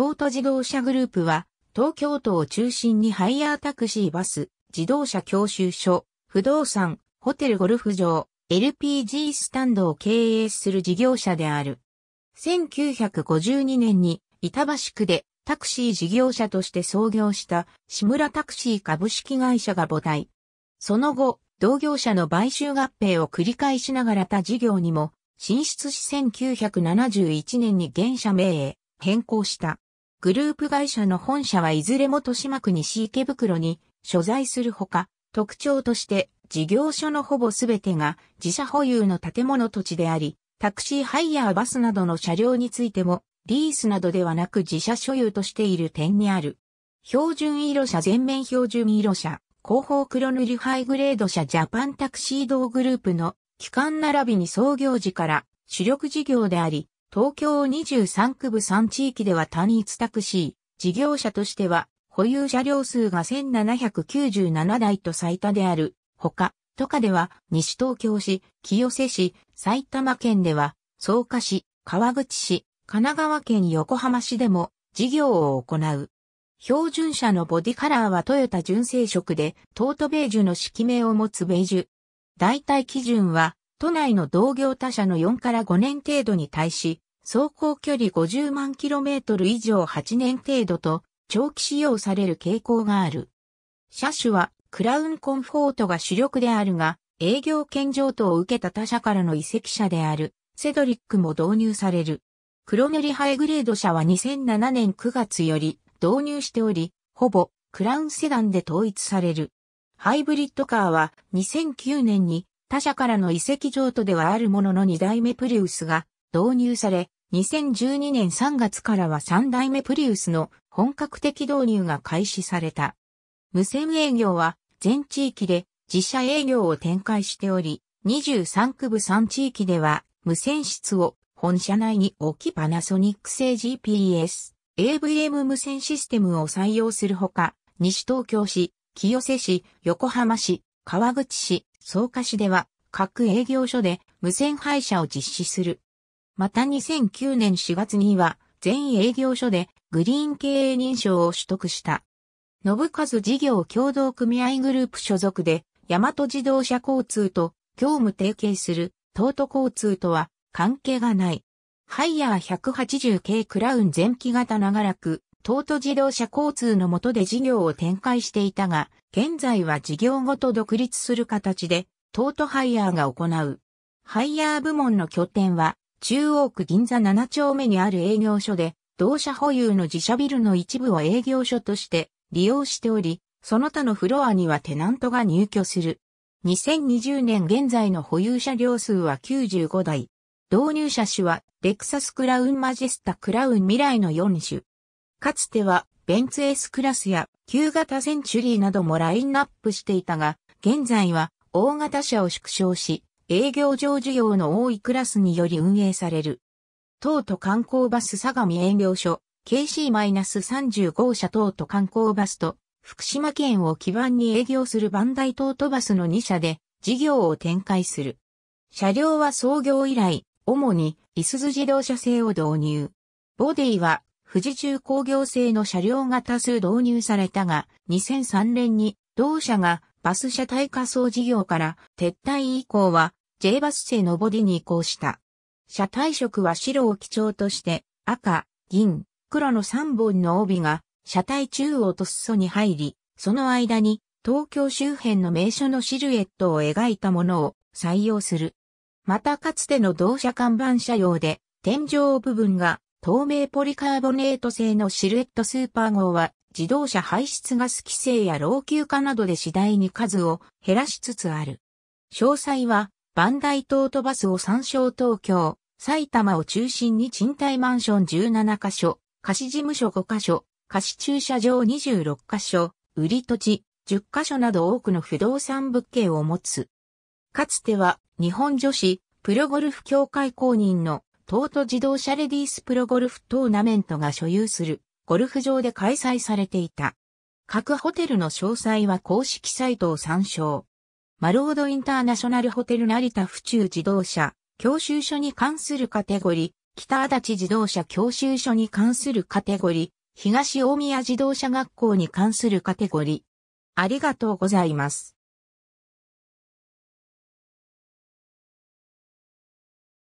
東都自動車グループは、東京都を中心にハイヤータクシーバス、自動車教習所、不動産、ホテルゴルフ場、LPG スタンドを経営する事業者である。1952年に板橋区でタクシー事業者として創業した志村タクシー株式会社が母体。その後、同業者の買収合併を繰り返しながら他事業にも進出し1971年に現社名へ変更した。グループ会社の本社はいずれも豊島区西池袋に所在するほか、特徴として事業所のほぼすべてが自社保有の建物土地であり、タクシーハイヤーバスなどの車両についてもリースなどではなく自社所有としている点にある。標準色車全面標準色車、広報黒塗りハイグレード車ジャパンタクシー同グループの機関並びに創業時から主力事業であり、東京23区部3地域では単一タクシー、事業者としては、保有車両数が1797台と最多である。ほか、都下では、西東京市、清瀬市、埼玉県では、草加市、川口市、神奈川県横浜市でも、事業を行う。標準車のボディカラーはトヨタ純正色で、トートベージュの色名を持つベージュ。代替基準は、都内の同業他社の4から5年程度に対し、走行距離50万キロメートル以上8年程度と長期使用される傾向がある。車種はクラウンコンフォートが主力であるが、営業権譲渡を受けた他社からの移籍車であるセドリックも導入される。黒塗りハイグレード車は2007年9月より導入しており、ほぼクラウンセダンで統一される。ハイブリッドカーは2009年に他社からの移籍譲渡ではあるものの2代目プリウスが導入され、2012年3月からは3代目プリウスの本格的導入が開始された。無線営業は全地域で自社営業を展開しており、23区部3地域では無線室を本社内に置きパナソニック製 GPS、AVM 無線システムを採用するほか、西東京市、清瀬市、横浜市、川口市、草加市では各営業所で無線配車を実施する。また2009年4月には全営業所でグリーン経営認証を取得した。信和事業協同組合グループ所属で、大和自動車交通と業務提携する東都交通とは関係がない。ハイヤー180系クラウン前期型長らく東都自動車交通の下で事業を展開していたが、現在は事業ごと独立する形で、東都ハイヤーが行う。ハイヤー部門の拠点は、中央区銀座7丁目にある営業所で、同社保有の自社ビルの一部を営業所として利用しており、その他のフロアにはテナントが入居する。2020年現在の保有車両数は95台。導入車種は、レクサスクラウンマジェスタクラウン未来の4種。かつてはベンツ S クラスや旧型センチュリーなどもラインナップしていたが、現在は大型車を縮小し、営業上需要の多いクラスにより運営される。東都観光バス相模営業所、k c 3 5社車東都観光バスと、福島県を基盤に営業するバンダイ東都バスの2社で事業を展開する。車両は創業以来、主に、いすズ自動車製を導入。ボディは、富士重工業製の車両が多数導入されたが、2003年に同社がバス車体仮想事業から撤退以降は J バス製のボディに移行した。車体色は白を基調として赤、銀、黒の3本の帯が車体中央と裾に入り、その間に東京周辺の名所のシルエットを描いたものを採用する。またかつての同社看板車両で天井部分が透明ポリカーボネート製のシルエットスーパー号は自動車排出ガス規制や老朽化などで次第に数を減らしつつある。詳細はバンダイトートバスを参照東京、埼玉を中心に賃貸マンション17カ所、貸事務所5カ所、貸駐車場26カ所、売り土地10カ所など多くの不動産物件を持つ。かつては日本女子プロゴルフ協会公認の東都自動車レディースプロゴルフトーナメントが所有するゴルフ場で開催されていた。各ホテルの詳細は公式サイトを参照。マロードインターナショナルホテル成田府中自動車教習所に関するカテゴリー、北足立自動車教習所に関するカテゴリー、東大宮自動車学校に関するカテゴリー。ありがとうございます。